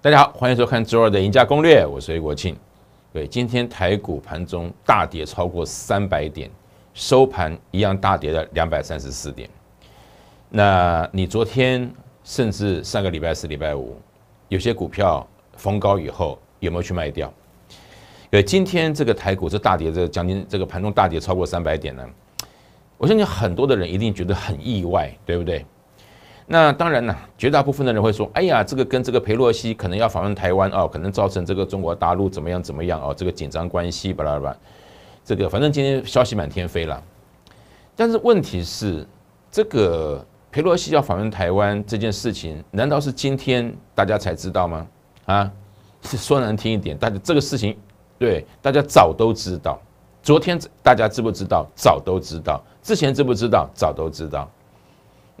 大家好，欢迎收看周二的赢家攻略，我是魏国庆。对，今天台股盘中大跌超过三百点，收盘一样大跌了两百三十四点。那你昨天甚至上个礼拜四、礼拜五，有些股票封高以后有没有去卖掉？对，今天这个台股这大跌，这将近这个盘中大跌超过三百点呢，我相信很多的人一定觉得很意外，对不对？那当然了，绝大部分的人会说：“哎呀，这个跟这个佩洛西可能要访问台湾哦，可能造成这个中国大陆怎么样怎么样哦，这个紧张关系巴拉巴拉。”这个反正今天消息满天飞了。但是问题是，这个佩洛西要访问台湾这件事情，难道是今天大家才知道吗？啊，是说难听一点，大家这个事情，对大家早都知道。昨天大家知不知道？早都知道。之前知不知道？早都知道。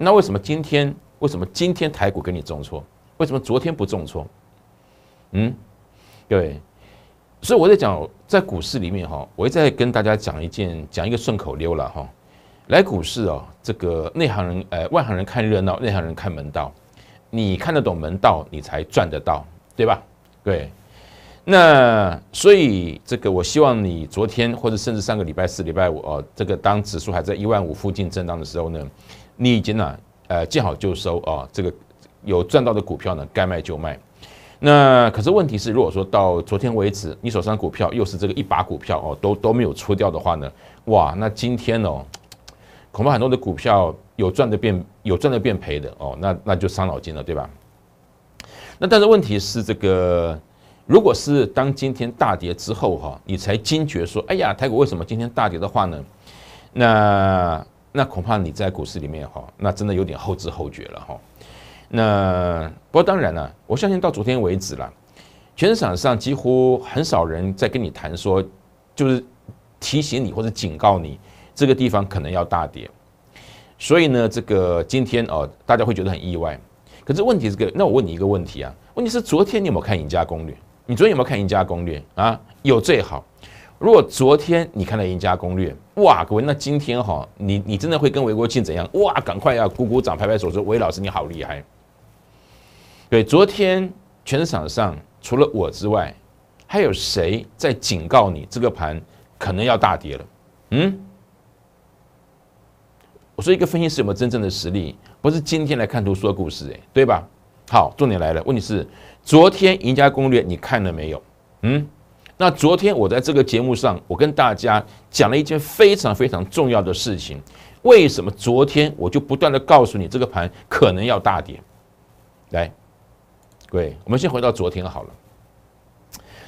那为什么今天为什么今天台股给你重挫？为什么昨天不重挫？嗯，对，所以我在讲在股市里面哈，我一再跟大家讲一件讲一个顺口溜了哈。来股市哦，这个内行人呃外行人看热闹，内行人看门道。你看得懂门道，你才赚得到，对吧？对。那所以这个，我希望你昨天或者甚至上个礼拜四、礼拜五哦，这个当指数还在一万五附近震荡的时候呢。你已经呢，呃，见好就收啊，这个有赚到的股票呢，该卖就卖。那可是问题是，如果说到昨天为止，你手上股票又是这个一把股票哦，都都没有出掉的话呢，哇，那今天哦，恐怕很多的股票有赚的变有赚的变赔的哦，那那就伤脑筋了，对吧？那但是问题是，这个如果是当今天大跌之后哈，你才惊觉说，哎呀，台股为什么今天大跌的话呢？那。那恐怕你在股市里面哈，那真的有点后知后觉了哈。那不过当然了，我相信到昨天为止了，全市场上几乎很少人在跟你谈说，就是提醒你或者警告你这个地方可能要大跌。所以呢，这个今天哦，大家会觉得很意外。可是问题是个，那我问你一个问题啊，问题是昨天你有没有看赢家攻略？你昨天有没有看赢家攻略啊？有最好。如果昨天你看了赢家攻略，哇，各位，那今天哈，你你真的会跟韦国庆怎样？哇，赶快要鼓鼓掌、拍拍手，说韦老师你好厉害。对，昨天全市场上除了我之外，还有谁在警告你这个盘可能要大跌了？嗯，我说一个分析师有没有真正的实力，不是今天来看图说故事，哎，对吧？好，重点来了，问题是昨天赢家攻略你看了没有？嗯。那昨天我在这个节目上，我跟大家讲了一件非常非常重要的事情。为什么昨天我就不断的告诉你这个盘可能要大跌？来，各位，我们先回到昨天好了。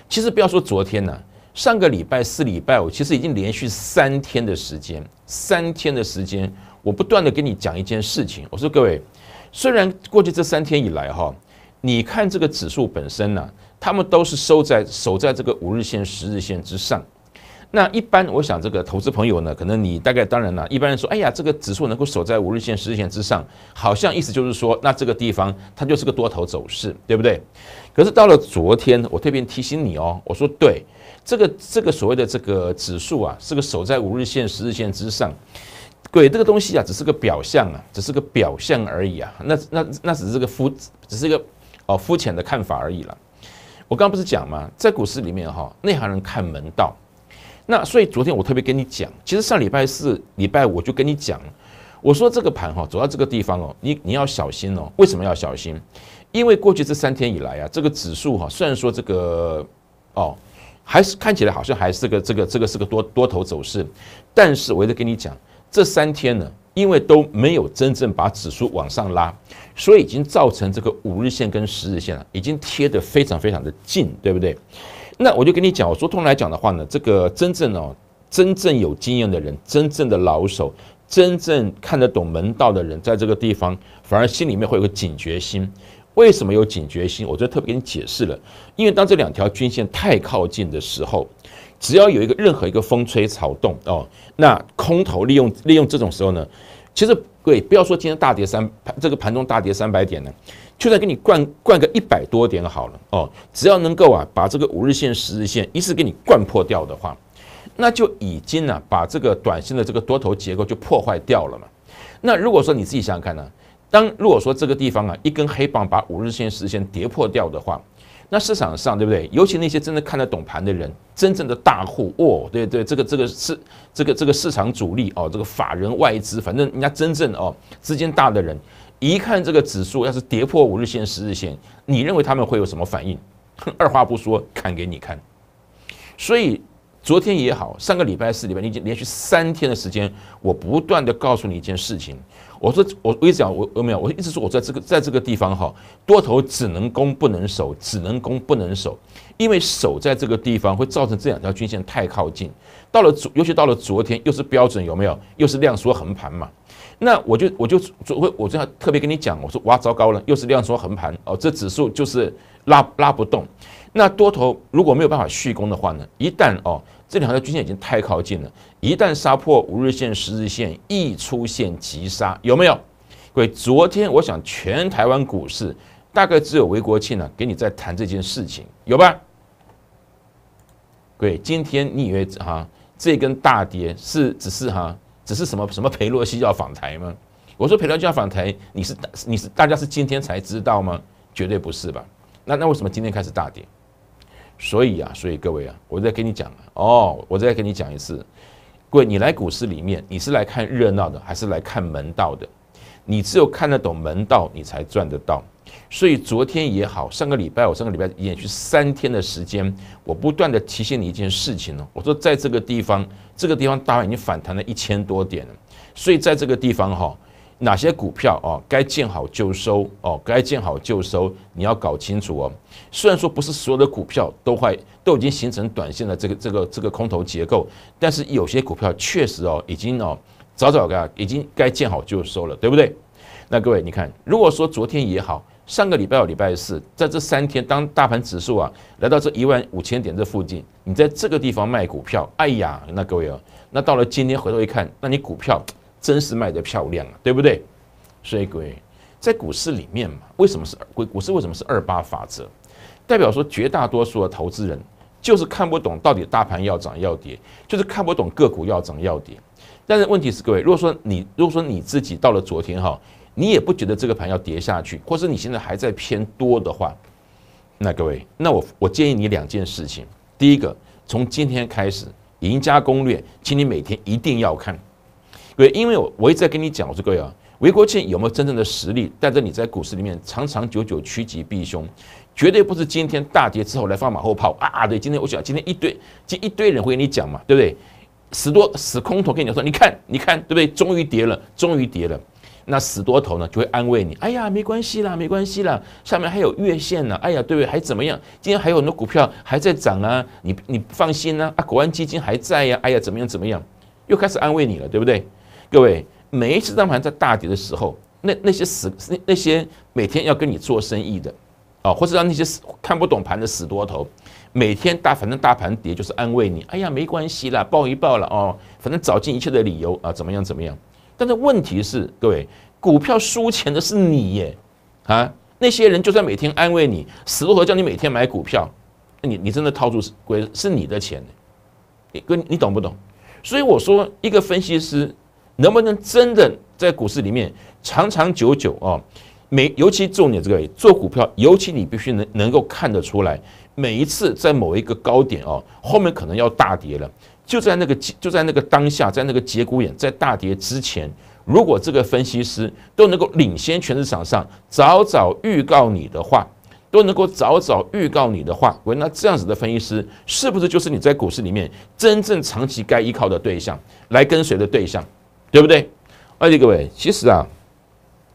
其实不要说昨天呢，上个礼拜四礼拜，我其实已经连续三天的时间，三天的时间，我不断的跟你讲一件事情。我说各位，虽然过去这三天以来哈，你看这个指数本身呢。他们都是收在守在这个五日线、十日线之上。那一般，我想这个投资朋友呢，可能你大概当然了，一般人说，哎呀，这个指数能够守在五日线、十日线之上，好像意思就是说，那这个地方它就是个多头走势，对不对？可是到了昨天，我特别提醒你哦，我说对，这个这个所谓的这个指数啊，是个守在五日线、十日线之上，鬼这个东西啊，只是个表象啊，只是个表象而已啊。那那那只是个肤，只是一个哦肤浅的看法而已了。我刚刚不是讲吗？在股市里面哈，内行人看门道。那所以昨天我特别跟你讲，其实上礼拜四、礼拜五我就跟你讲，我说这个盘哈，走到这个地方哦，你你要小心哦。为什么要小心？因为过去这三天以来啊，这个指数哈，虽然说这个哦，还是看起来好像还是个这个这个是个多多头走势，但是我在跟你讲，这三天呢，因为都没有真正把指数往上拉。所以已经造成这个五日线跟十日线了，已经贴得非常非常的近，对不对？那我就跟你讲，我说通来讲的话呢，这个真正哦，真正有经验的人，真正的老手，真正看得懂门道的人，在这个地方反而心里面会有个警觉心。为什么有警觉心？我就特别给你解释了，因为当这两条均线太靠近的时候，只要有一个任何一个风吹草动哦，那空头利用利用这种时候呢？其实各位，不要说今天大跌三，这个盘中大跌三百点呢，就算给你灌灌个一百多点好了哦。只要能够啊，把这个五日线、十日线一次给你灌破掉的话，那就已经呢，把这个短线的这个多头结构就破坏掉了嘛。那如果说你自己想想看呢，当如果说这个地方啊一根黑棒把五日线、十日线跌破掉的话。那市场上对不对？尤其那些真的看得懂盘的人，真正的大户哦，对对，这个这个是这个这个市场主力哦，这个法人外资，反正人家真正哦资金大的人，一看这个指数要是跌破五日线、十日线，你认为他们会有什么反应？二话不说砍给你看，所以。昨天也好，上个礼拜四礼拜，已经连续三天的时间，我不断的告诉你一件事情。我说，我我讲，我有没有？我一直说，我在这个在这个地方，好多头只能攻不能守，只能攻不能守，因为守在这个地方会造成这两条均线太靠近。到了昨，尤其到了昨天，又是标准有没有？又是量缩横盘嘛。那我就我就我我这样特别跟你讲，我说哇，糟糕了，又是量缩横盘哦，这指数就是拉拉不动。那多头如果没有办法续攻的话呢？一旦哦，这两条均线已经太靠近了，一旦杀破五日线、十日线，一出现急杀，有没有？各位，昨天我想全台湾股市大概只有韦国庆呢给你在谈这件事情，有吧？各位，今天你以为哈这根大跌是只是哈只是什么什么？佩洛西要访台吗？我说佩洛西要访台，你是你是大家是今天才知道吗？绝对不是吧？那那为什么今天开始大跌？所以啊，所以各位啊，我再跟你讲哦，我再跟你讲一次，各位，你来股市里面，你是来看热闹的，还是来看门道的？你只有看得懂门道，你才赚得到。所以昨天也好，上个礼拜我上个礼拜连续三天的时间，我不断的提醒你一件事情哦，我说在这个地方，这个地方大概已经反弹了一千多点了，所以在这个地方哈。哪些股票哦，该见好就收哦，该见好就收，你要搞清楚哦。虽然说不是所有的股票都快都已经形成短线的这个这个这个空头结构，但是有些股票确实哦，已经哦，早早该已经该见好就收了，对不对？那各位你看，如果说昨天也好，上个礼拜礼拜四，在这三天当大盘指数啊来到这一万五千点这附近，你在这个地方卖股票，哎呀，那各位哦，那到了今天回头一看，那你股票。真是卖的漂亮啊，对不对？所以各位，在股市里面嘛，为什么是股股市为什么是二八法则？代表说绝大多数的投资人就是看不懂到底大盘要涨要跌，就是看不懂个股要涨要跌。但是问题是，各位，如果说你如果说你自己到了昨天哈，你也不觉得这个盘要跌下去，或是你现在还在偏多的话，那各位，那我我建议你两件事情：第一个，从今天开始，《赢家攻略》，请你每天一定要看。对，因为我我一直在跟你讲我说各位啊，韦国庆有没有真正的实力带着你在股市里面长长久久趋吉避凶，绝对不是今天大跌之后来放马后炮啊！对，今天我讲今天一堆今一堆人会跟你讲嘛，对不对？死多死空头跟你说，你看你看，对不对？终于跌了，终于跌了。那死多头呢就会安慰你，哎呀，没关系啦，没关系啦，下面还有月线呢，哎呀，对不对？还怎么样？今天还有很多股票还在涨啊，你你放心啊，啊，国安基金还在呀，哎呀，怎么样怎么样？又开始安慰你了，对不对？各位，每一次大盘在大跌的时候，那那些死那些每天要跟你做生意的，啊，或者让那些看不懂盘的死多头，每天大反正大盘跌就是安慰你，哎呀没关系啦，抱一抱了哦，反正找尽一切的理由啊，怎么样怎么样？但是问题是，各位，股票输钱的是你耶，啊，那些人就算每天安慰你，死多头叫你每天买股票，你你真的掏出是是是你的钱，你哥你懂不懂？所以我说，一个分析师。能不能真的在股市里面长长久久啊？每尤其重点这个做股票，尤其你必须能能够看得出来，每一次在某一个高点啊，后面可能要大跌了。就在那个就在那个当下，在那个节骨眼，在大跌之前，如果这个分析师都能够领先全市场上，早早预告你的话，都能够早早预告你的话，喂，那这样子的分析师是不是就是你在股市里面真正长期该依靠的对象，来跟随的对象？对不对？而且各位，其实啊，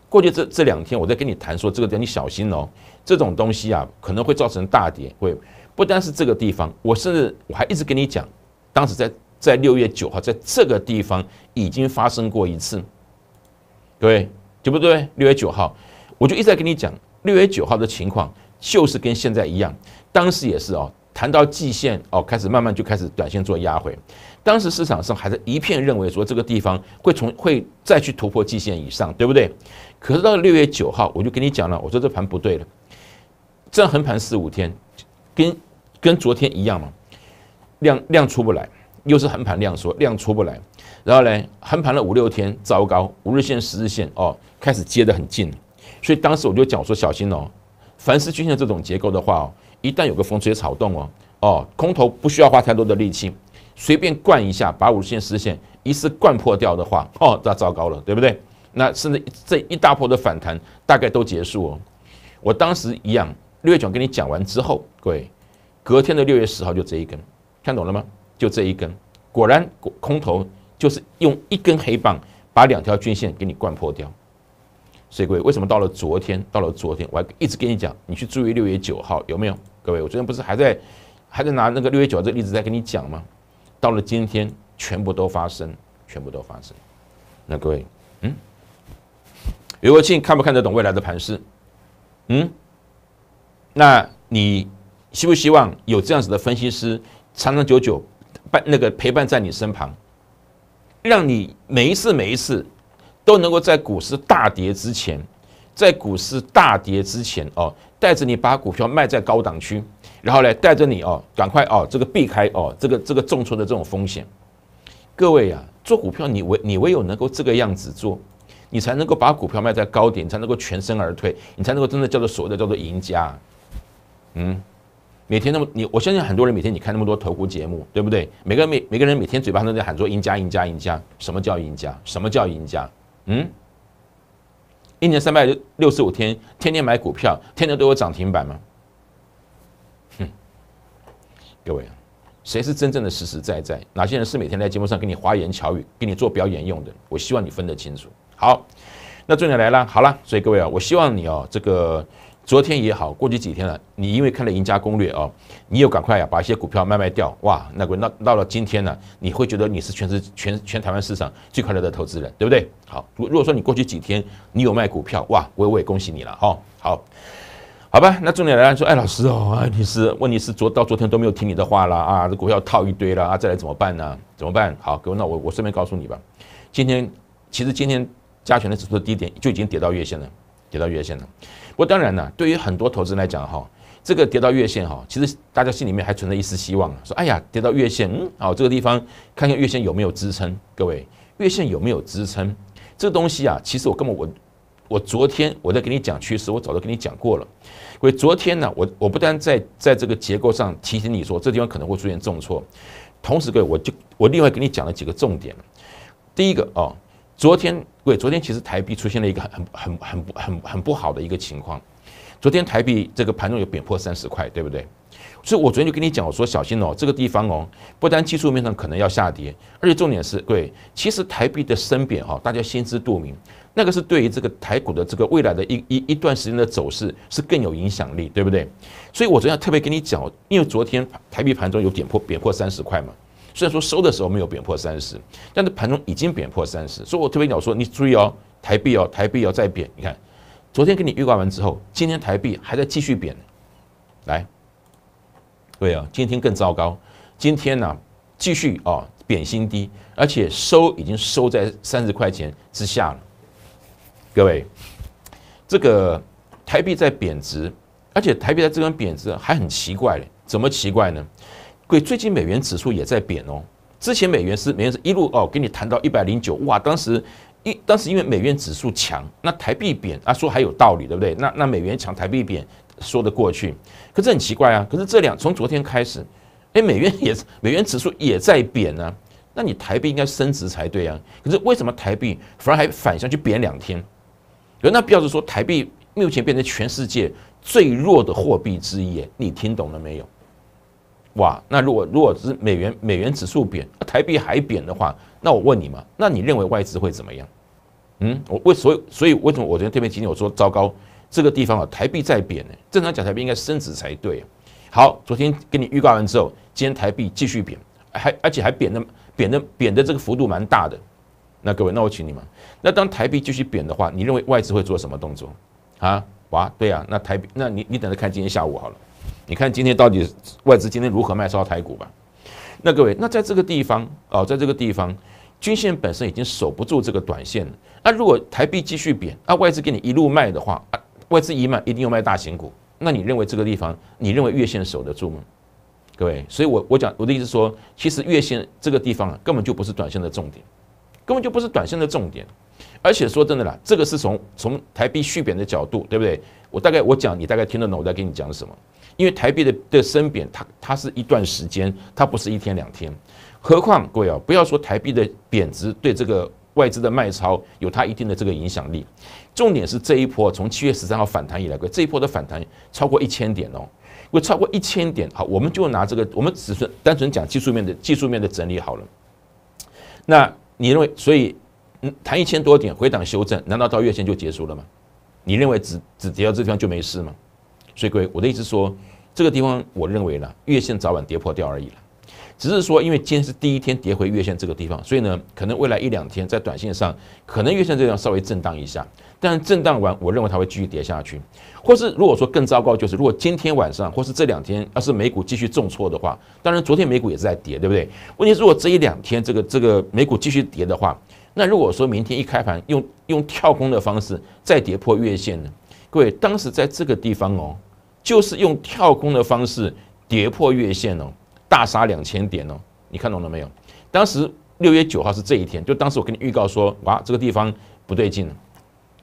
过去这这两天我在跟你谈说，这个叫你小心哦，这种东西啊可能会造成大跌。会不单是这个地方，我甚至我还一直跟你讲，当时在在六月九号，在这个地方已经发生过一次，各位对不对？六月九号，我就一直在跟你讲，六月九号的情况就是跟现在一样，当时也是哦，谈到季线哦，开始慢慢就开始短线做压回。当时市场上还是一片认为说这个地方会从会再去突破季线以上，对不对？可是到六月九号，我就跟你讲了，我说这盘不对了，这样横盘四五天，跟跟昨天一样嘛，量量出不来，又是横盘量缩，量出不来，然后呢，横盘了五六天，糟糕，五日线、十日线哦，开始接的很近，所以当时我就讲说小心哦，凡是出现这种结构的话哦，一旦有个风吹草动哦，哦，空头不需要花太多的力气。随便灌一下，把五线、日线一次灌破掉的话，哦，那糟糕了，对不对？那甚至这一大波的反弹大概都结束哦。我当时一样，六月九跟你讲完之后，各位，隔天的六月十号就这一根，看懂了吗？就这一根。果然，空头就是用一根黑棒把两条均线给你灌破掉。所以，各位为什么到了昨天，到了昨天我还一直跟你讲，你去注意六月九号有没有？各位，我昨天不是还在还在拿那个六月九这例子在跟你讲吗？到了今天，全部都发生，全部都发生。那各位，嗯，刘国庆看不看得懂未来的盘势？嗯，那你希不希望有这样子的分析师长长久久伴那个陪伴在你身旁，让你每一次每一次都能够在股市大跌之前，在股市大跌之前哦，带着你把股票卖在高档区。然后呢，带着你哦，赶快哦，这个避开哦，这个这个重挫的这种风险。各位呀，做股票你唯你唯有能够这个样子做，你才能够把股票卖在高点，才能够全身而退，你才能够真的叫做所谓的叫做赢家。嗯，每天那么你，我相信很多人每天你看那么多投股节目，对不对？每个每每个人每天嘴巴都在喊说赢家赢家赢家，什么叫赢家？什么叫赢家？嗯，一年三百六六十五天，天天买股票，天天都有涨停板吗？各位，谁是真正的实实在在？哪些人是每天在节目上给你花言巧语、给你做表演用的？我希望你分得清楚。好，那重点来了。好了，所以各位啊，我希望你哦，这个昨天也好，过去几天了，你因为看了《赢家攻略》哦，你又赶快呀把一些股票卖卖掉。哇，那个那到了今天呢，你会觉得你是全世全全台湾市场最快乐的投资人，对不对？好，如如果说你过去几天你有卖股票，哇，我也恭喜你了，哈，好。好吧，那重点来了，说，哎，老师哦，啊，你是问题是昨到昨天都没有听你的话了啊，这股票套一堆了啊，再来怎么办呢？怎么办？好，各位，那我我顺便告诉你吧，今天其实今天加权的指数的低点就已经跌到月线了，跌到月线了。不过当然呢，对于很多投资人来讲哈，这个跌到月线哈，其实大家心里面还存着一丝希望说，哎呀，跌到月线，嗯，好，这个地方看看月线有没有支撑。各位，月线有没有支撑？这个东西啊，其实我根本我我昨天我在给你讲趋势，我早就跟你讲过了。所以昨天呢，我我不单在在这个结构上提醒你说这地方可能会出现重挫，同时各位，我就我另外跟你讲了几个重点。第一个哦，昨天各位，昨天其实台币出现了一个很很很很很很不好的一个情况。昨天台币这个盘中有贬破三十块，对不对？所以我昨天就跟你讲，我说小心哦，这个地方哦，不单技术面上可能要下跌，而且重点是对，其实台币的升贬哈，大家心知肚明，那个是对于这个台股的这个未来的一一一段时间的走势是更有影响力，对不对？所以我昨天特别跟你讲，因为昨天台币盘中有点破贬破三十块嘛，虽然说收的时候没有贬破三十，但是盘中已经贬破三十，所以我特别要说，你注意哦，台币哦，台币要再贬，你看。昨天跟你预告完之后，今天台币还在继续贬，来，对啊，今天更糟糕，今天呢继续啊贬新低，而且收已经收在三十块钱之下了。各位，这个台币在贬值，而且台币在这边贬值还很奇怪嘞，怎么奇怪呢？贵最近美元指数也在贬哦，之前美元是美元是一路哦给你谈到一百零九，哇，当时。因当时因为美元指数强，那台币贬啊，说还有道理，对不对？那那美元强，台币贬，说得过去。可是很奇怪啊，可是这两从昨天开始，哎，美元也美元指数也在贬呢，那你台币应该升值才对啊。可是为什么台币反而还反向去贬两天？有那必要是说台币目前变成全世界最弱的货币之一，你听懂了没有？哇，那如果如果是美元美元指数贬，台币还贬的话，那我问你嘛，那你认为外资会怎么样？嗯，我为所以所以为什么我觉得这边今天我说糟糕，这个地方啊，台币在贬呢。正常讲台币应该升值才对。好，昨天跟你预告完之后，今天台币继续贬，还而且还贬的贬的贬的这个幅度蛮大的。那各位，那我请你们，那当台币继续贬的话，你认为外资会做什么动作啊？哇，对啊，那台币，那你你等着看今天下午好了。你看今天到底外资今天如何卖超台股吧。那各位，那在这个地方哦，在这个地方。均线本身已经守不住这个短线了。那如果台币继续贬，啊，外资给你一路卖的话，啊，外资一卖，一定要卖大型股。那你认为这个地方，你认为月线守得住吗？各位，所以我我讲我的意思说，其实月线这个地方啊，根本就不是短线的重点，根本就不是短线的重点。而且说真的啦，这个是从从台币续贬的角度，对不对？我大概我讲，你大概听得懂我在跟你讲什么？因为台币的的升贬，它它是一段时间，它不是一天两天。何况，各位啊，不要说台币的贬值对这个外资的卖超有它一定的这个影响力。重点是这一波从七月十三号反弹以来，各位这一波的反弹超过一千点哦，因为超过一千点，好，我们就拿这个，我们只是单纯讲技术面的，技术面的整理好了。那你认为，所以嗯，谈一千多点回档修正，难道到月线就结束了吗？你认为只只跌到这地方就没事吗？所以，各位，我的意思说，这个地方我认为呢，月线早晚跌破掉而已了。只是说，因为今天是第一天跌回月线这个地方，所以呢，可能未来一两天在短线上可能月线这样地方稍微震荡一下，但震荡完，我认为它会继续跌下去。或是如果说更糟糕，就是如果今天晚上或是这两天要是美股继续重挫的话，当然昨天美股也是在跌，对不对？问题如果这一两天这个这个美股继续跌的话，那如果说明天一开盘用用跳空的方式再跌破月线呢？各位当时在这个地方哦，就是用跳空的方式跌破月线哦。大杀两千点哦，你看懂了没有？当时六月九号是这一天，就当时我跟你预告说，哇，这个地方不对劲了。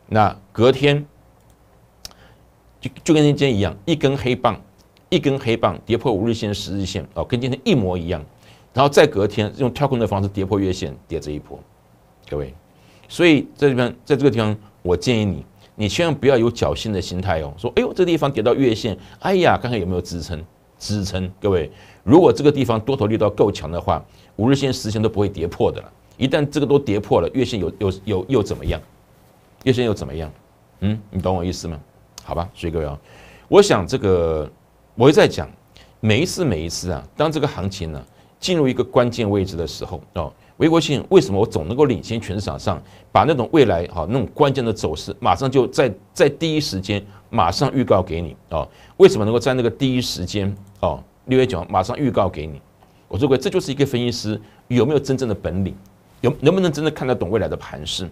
那隔天就就跟今天一样，一根黑棒，一根黑棒跌破五日线、十日线哦，跟今天一模一样。然后再隔天用跳空的方式跌破月线，跌这一波，各位。所以这边在这个地方，我建议你，你千万不要有侥幸的心态哦，说，哎呦，这地方跌到月线，哎呀，看看有没有支撑。支撑各位，如果这个地方多头力道够强的话，五日线、十线都不会跌破的了。一旦这个都跌破了，月线有有有又怎么样？月线又怎么样？嗯，你懂我意思吗？好吧，所以各位啊，我想这个，我在讲每一次每一次啊，当这个行情呢进入一个关键位置的时候啊，韦国庆为什么我总能够领先全市场上，把那种未来哈那种关键的走势，马上就在在第一时间马上预告给你啊？为什么能够在那个第一时间？哦，六月九号马上预告给你。我说过，这就是一个分析师有没有真正的本领，有能不能真的看得懂未来的盘势？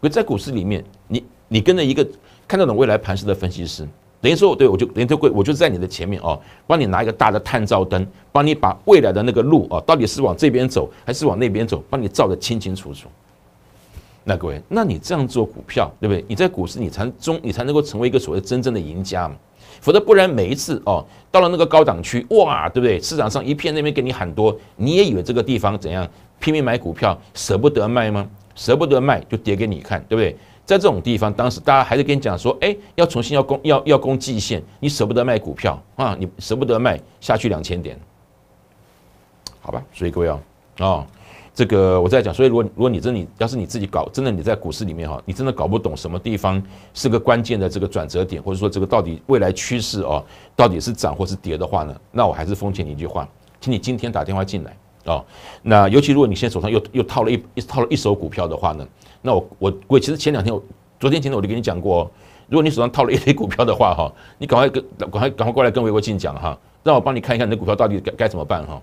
可在股市里面，你你跟着一个看得懂未来盘势的分析师，等于说对我就等于贵我就在你的前面哦，帮你拿一个大的探照灯，帮你把未来的那个路哦，到底是往这边走还是往那边走，帮你照得清清楚楚。那各位，那你这样做股票，对不对？你在股市你才中，你才能够成为一个所谓真正的赢家嘛。否则不然每一次哦，到了那个高档区，哇，对不对？市场上一片那边给你喊多，你也以为这个地方怎样拼命买股票，舍不得卖吗？舍不得卖就跌给你看，对不对？在这种地方，当时大家还是跟你讲说，哎，要重新要攻要要攻季线，你舍不得卖股票啊？你舍不得卖下去两千点，好吧？所以各位哦，哦，这个我在讲，所以如果如果你真的要是你自己搞，真的你在股市里面哈，你真的搞不懂什么地方是个关键的这个转折点，或者说这个到底未来趋势哦，到底是涨或是跌的话呢，那我还是奉劝你一句话，请你今天打电话进来啊。那尤其如果你现在手上又又套了一套了一手股票的话呢，那我我我其实前两天我昨天前天我就跟你讲过，如果你手上套了一堆股票的话哈，你赶快跟赶快赶快过来跟魏国庆讲哈，让我帮你看一看你的股票到底该该怎么办哈。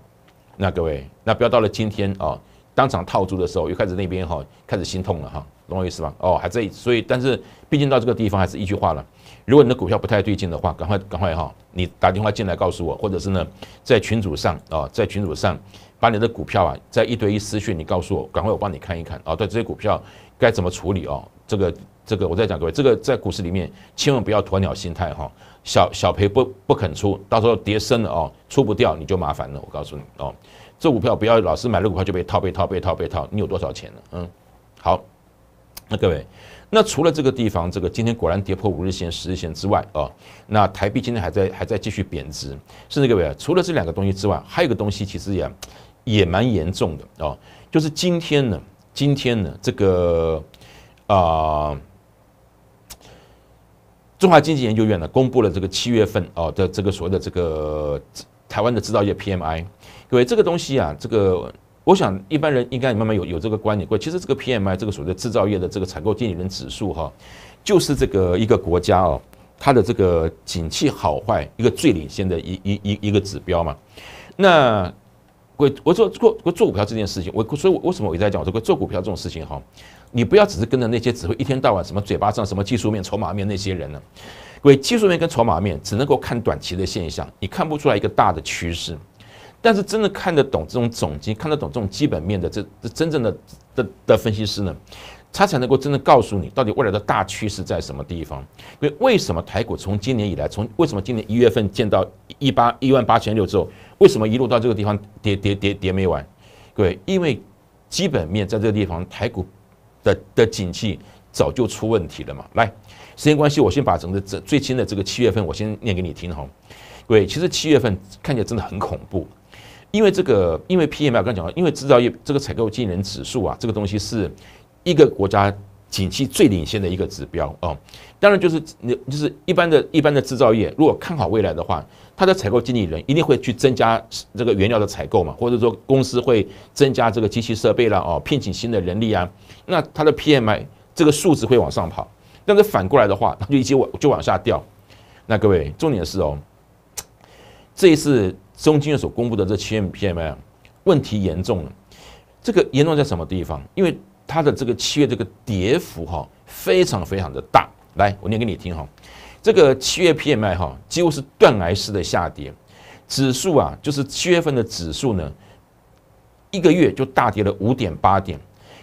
那各位，那不要到了今天啊。当场套住的时候，又开始那边哈，开始心痛了哈，懂我意思吧？哦，还在，所以但是，毕竟到这个地方还是一句话了。如果你的股票不太对劲的话，赶快赶快哈，你打电话进来告诉我，或者是呢，在群组上啊，在群组上把你的股票啊，在一对一私讯你告诉我，赶快我帮你看一看啊，对这些股票该怎么处理哦，这个这个，我再讲各位，这个在股市里面千万不要鸵鸟心态哈，小小赔不不肯出，到时候跌深了哦，出不掉你就麻烦了，我告诉你哦。这股票不要老是买了股票就被套，被套，被套，被套。你有多少钱呢？嗯，好。那各位，那除了这个地方，这个今天果然跌破五日线、十日线之外啊，那台币今天还在还在继续贬值。甚至各位啊，除了这两个东西之外，还有一个东西其实也也蛮严重的啊，就是今天呢，今天呢，这个啊，中华经济研究院呢公布了这个七月份哦的这个所谓的这个台湾的制造业 PMI。各位，这个东西啊，这个我想一般人应该慢慢有有这个观念过。其实这个 P M I，这个所谓的制造业的这个采购经理人指数哈，就是这个一个国家哦，它的这个景气好坏一个最领先的一一一一个指标嘛。那，各位，我做做做股票这件事情，我所以为什么我一直在讲我说做股票这种事情哈，你不要只是跟着那些只会一天到晚什么嘴巴上什么技术面、筹码面那些人呢。各位，技术面跟筹码面只能够看短期的现象，你看不出来一个大的趋势。但是真的看得懂这种总结、看得懂这种基本面的这这真正的的的分析师呢，他才能够真的告诉你到底未来的大趋势在什么地方。因为为什么台股从今年以来，从为什么今年一月份见到一八一万八千六之后，为什么一路到这个地方跌跌跌跌没完？各位，因为基本面在这个地方，台股的的景气早就出问题了嘛。来，时间关系，我先把整个这最新的这个七月份我先念给你听哈。各位，其实七月份看起来真的很恐怖。因为这个，因为 PMI 刚讲了，因为制造业这个采购经理人指数啊，这个东西是一个国家景气最领先的一个指标哦。当然就是你就是一般的一般的制造业，如果看好未来的话，它的采购经理人一定会去增加这个原料的采购嘛，或者说公司会增加这个机器设备了哦，聘请新的人力啊。那它的 PMI 这个数字会往上跑，但是反过来的话，它就一直往就往下掉。那各位，重点是哦，这一次。中金所公布的这七月 PMI 问题严重了，这个严重在什么地方？因为它的这个七月这个跌幅哈非常非常的大。来，我念给你听哈，这个七月 PMI 哈几乎是断崖式的下跌，指数啊就是七月份的指数呢，一个月就大跌了五点八点。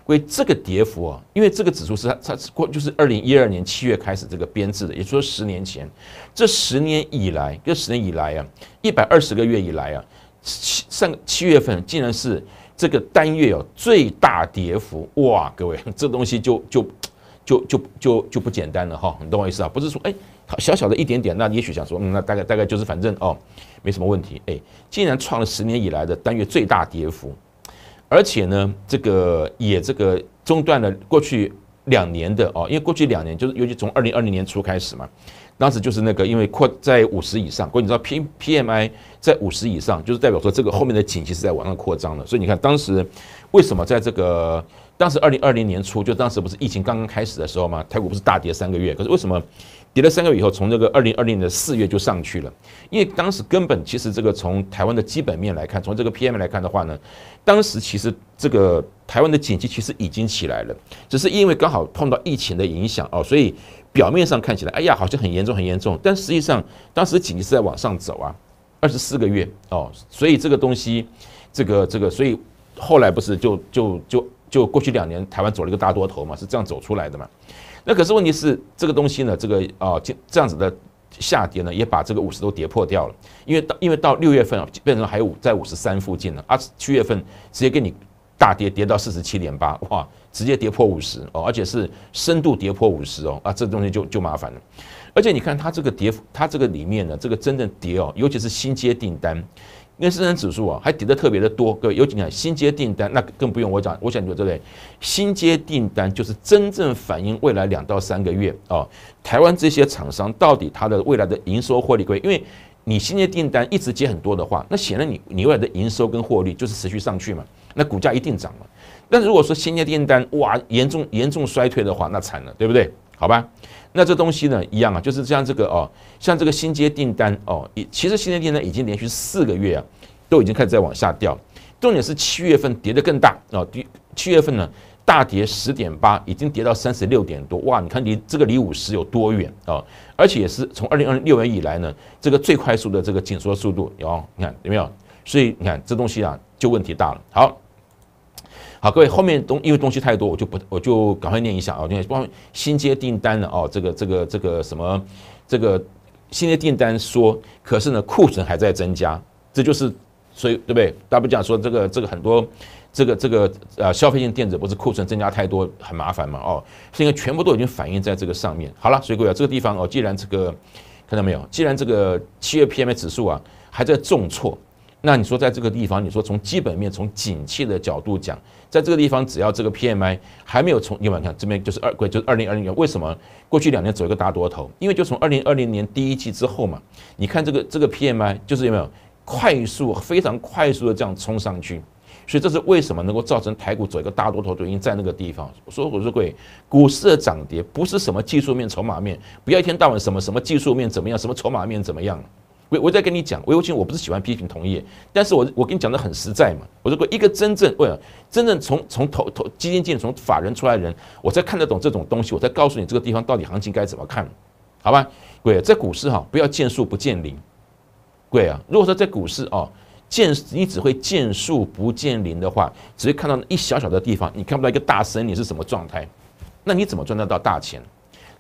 为这个跌幅啊，因为这个指数是它它过就是二零一二年七月开始这个编制的，也就是说十年前，这十年以来这十年以来啊，一百二十个月以来啊，七上七月份竟然是这个单月哦最大跌幅，哇，各位 这东西就就就就就就不简单了哈，你懂我意思啊？不是说哎小小的一点点，那也许想说嗯，那大概大概就是反正哦没什么问题，哎，竟然创了十年以来的单月最大跌幅。而且呢，这个也这个中断了过去两年的哦，因为过去两年就是尤其从二零二零年初开始嘛，当时就是那个因为扩在五十以上，因为你知道 P P M I 在五十以上，就是代表说这个后面的景气是在往上扩张的，所以你看当时为什么在这个当时二零二零年初，就当时不是疫情刚刚开始的时候嘛，台股不是大跌三个月，可是为什么？跌了三个月以后，从这个二零二零年的四月就上去了，因为当时根本其实这个从台湾的基本面来看，从这个 PM 来看的话呢，当时其实这个台湾的景气其实已经起来了，只是因为刚好碰到疫情的影响哦，所以表面上看起来哎呀好像很严重很严重，但实际上当时景气是在往上走啊，二十四个月哦，所以这个东西，这个这个，所以后来不是就就就就过去两年台湾走了一个大多头嘛，是这样走出来的嘛。那可是问题是这个东西呢，这个啊，这样子的下跌呢，也把这个五十都跌破掉了。因为到因为到六月份啊，变成还有在五十三附近了啊，七月份直接给你大跌跌到四十七点八，哇，直接跌破五十哦，而且是深度跌破五十哦啊，这东西就就麻烦了。而且你看它这个跌幅，它这个里面呢，这个真正跌哦，尤其是新接订单。那生产指数啊还跌的特别的多，各位尤其看新接订单，那更不用我讲。我想你们知道，新接订单就是真正反映未来两到三个月啊，台湾这些厂商到底它的未来的营收获利规，因为你新接订单一直接很多的话，那显然你你未来的营收跟获利就是持续上去嘛，那股价一定涨嘛。但如果说新接订单哇严重严重衰退的话，那惨了，对不对？好吧。那这东西呢，一样啊，就是像这个哦，像这个新接订单哦，也其实新接订单已经连续四个月啊，都已经开始在往下掉，重点是七月份跌得更大哦，跌七月份呢大跌十点八，已经跌到三十六点多，哇，你看离这个离五十有多远啊？而且也是从二零二六年以来呢，这个最快速的这个紧缩速度，哦，你看有没有？所以你看这东西啊，就问题大了。好。好，各位，后面东因为东西太多，我就不，我就赶快念一下啊，念帮新接订单的哦，这个这个这个什么，这个新接订单说，可是呢库存还在增加，这就是所以对不对？大家不讲说这个这个很多这个这个呃消费性电子不是库存增加太多很麻烦嘛？哦，因为全部都已经反映在这个上面。好了，所以各位啊，这个地方哦，既然这个看到没有，既然这个七月 PMI 指数啊还在重挫。那你说在这个地方，你说从基本面、从景气的角度讲，在这个地方，只要这个 P M I 还没有从有没有看这边就是二贵就是二零二零年，为什么过去两年走一个大多头？因为就从二零二零年第一季之后嘛，你看这个这个 P M I 就是有没有快速非常快速的这样冲上去，所以这是为什么能够造成台股走一个大多头，都已经在那个地方。所以我说贵股市的涨跌不是什么技术面、筹码面，不要一天到晚什么什么技术面怎么样，什么筹码面怎么样。我再跟你讲，我尤其我不是喜欢批评同业，但是我我跟你讲的很实在嘛。我如果一个真正了真正从从投投基金经理从法人出来人，我才看得懂这种东西，我才告诉你这个地方到底行情该怎么看，好吧？啊，在股市哈，不要见树不见林。鬼啊！如果说在股市哦，见你只会见树不见林的话，只会看到一小小的地方，你看不到一个大森林是什么状态，那你怎么赚得到大钱？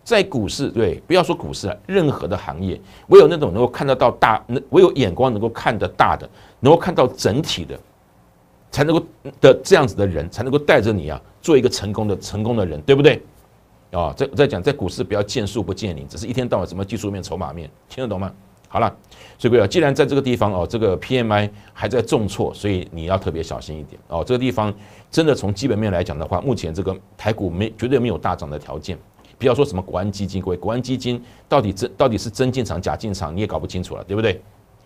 在股市，对，不要说股市了，任何的行业，唯有那种能够看得到大，唯有眼光能够看得大的，能够看到整体的，才能够的这样子的人，才能够带着你啊，做一个成功的成功的人，对不对？啊，在在讲在股市，不要见树不见林，只是一天到晚什么技术面、筹码面，听得懂吗？好了，所以不要，既然在这个地方哦，这个 P M I 还在重挫，所以你要特别小心一点哦。这个地方真的从基本面来讲的话，目前这个台股没绝对没有大涨的条件。不要说什么国安基金，各位，国安基金到底真到底是真进场假进场，你也搞不清楚了，对不对？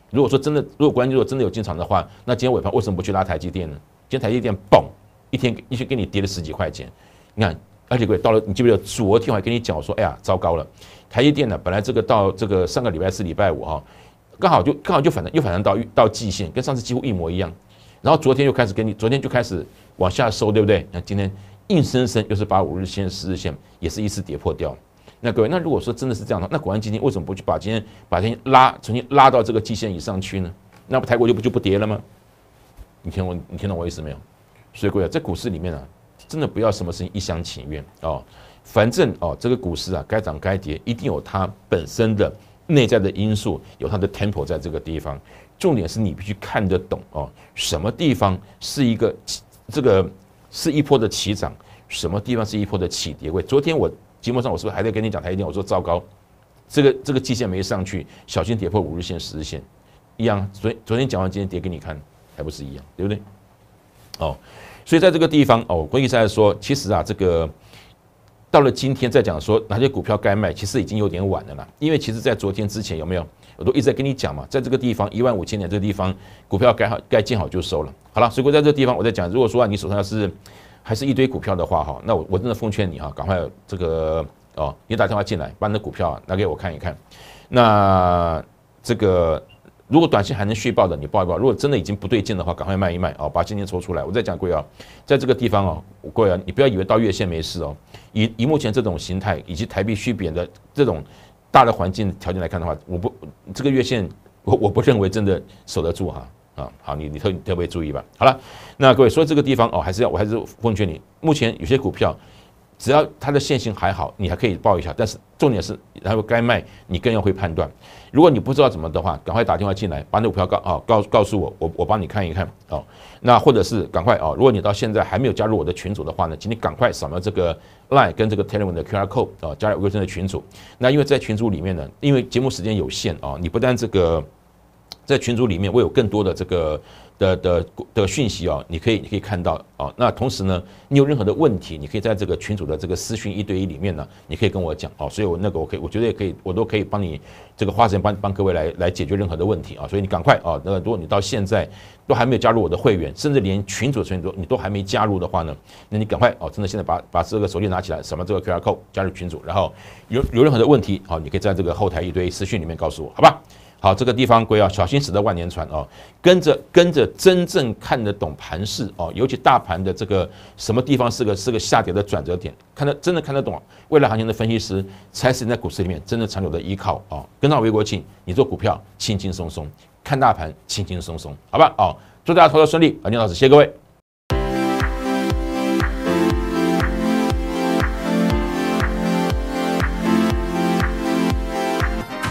如果说真的，如果国安如果真的有进场的话，那今天尾盘为什么不去拉台积电呢？今天台积电嘣一天一天给你跌了十几块钱，你看，而且各位到了，你记不记得昨天我还跟你讲，我说哎呀糟糕了，台积电呢，本来这个到这个上个礼拜四礼拜五哈，刚好就刚好就反弹又反弹到到季线，跟上次几乎一模一样，然后昨天又开始给你，昨天就开始往下收，对不对？那今天。硬生生又是把五日线、十日线也是一次跌破掉。那各位，那如果说真的是这样的，那国安基金为什么不去把今天把今天拉重新拉到这个基线以上去呢？那不台股就不就不跌了吗？你听我，你听懂我意思没有？所以各位，在股市里面啊，真的不要什么事情一厢情愿哦。反正哦，这个股市啊，该涨该跌，一定有它本身的内在的因素，有它的 temple 在这个地方。重点是你必须看得懂哦，什么地方是一个这个。是一波的起涨，什么地方是一波的起跌位？昨天我节目上，我是不是还在跟你讲他一点？我说糟糕，这个这个季线没上去，小心跌破五日线、十日线，一样。昨昨天讲完，今天跌给你看，还不是一样，对不对？哦，所以在这个地方哦，我刚在说，其实啊，这个到了今天再讲说哪些股票该卖，其实已经有点晚了啦。因为其实，在昨天之前有没有？我都一直在跟你讲嘛，在这个地方一万五千点这个地方，股票该好该见好就收了。好了，所以哥在这个地方，我在讲，如果说啊你手上要是还是一堆股票的话哈，那我我真的奉劝你哈，赶快这个哦，你打电话进来，把你的股票拿给我看一看。那这个如果短信还能续报的，你报一报；如果真的已经不对劲的话，赶快卖一卖哦，把现金抽出来。我再讲，贵啊，在这个地方哦，贵啊，你不要以为到月线没事哦，以以目前这种形态以及台币续贬的这种。大的环境条件来看的话，我不这个月线，我我不认为真的守得住哈啊，好，你你特特别注意吧。好了，那各位说这个地方哦，还是要我还是奉劝你，目前有些股票。只要它的线性还好，你还可以报一下。但是重点是，然后该卖你更要会判断。如果你不知道怎么的话，赶快打电话进来，把那的股票告啊告告诉我，我我帮你看一看哦。那或者是赶快啊，如果你到现在还没有加入我的群组的话呢，请你赶快扫描这个 line 跟这个 Telegram 的 QR code 啊，加入微信的群组。那因为在群组里面呢，因为节目时间有限啊，你不但这个在群组里面会有更多的这个。的的的讯息哦，你可以你可以看到哦。那同时呢，你有任何的问题，你可以在这个群主的这个私讯一对一里面呢，你可以跟我讲哦。所以我那个，我可以，我觉得也可以，我都可以帮你这个花时间帮帮各位来来解决任何的问题啊。所以你赶快哦，那个如果你到现在都还没有加入我的会员，甚至连群主群都你都还没加入的话呢，那你赶快哦，真的现在把把这个手机拿起来，扫描这个 QR code 加入群主，然后有有任何的问题好，你可以在这个后台一堆私讯里面告诉我，好吧？好，这个地方归啊，小心驶得万年船哦。跟着跟着，真正看得懂盘势哦，尤其大盘的这个什么地方是个是个下跌的转折点，看得真的看得懂未来行情的分析师，才是你在股市里面真正长久的依靠哦。跟上韦国庆，你做股票轻轻松松，看大盘轻轻松松，好吧？哦，祝大家投资顺利，王宁老师，谢谢各位。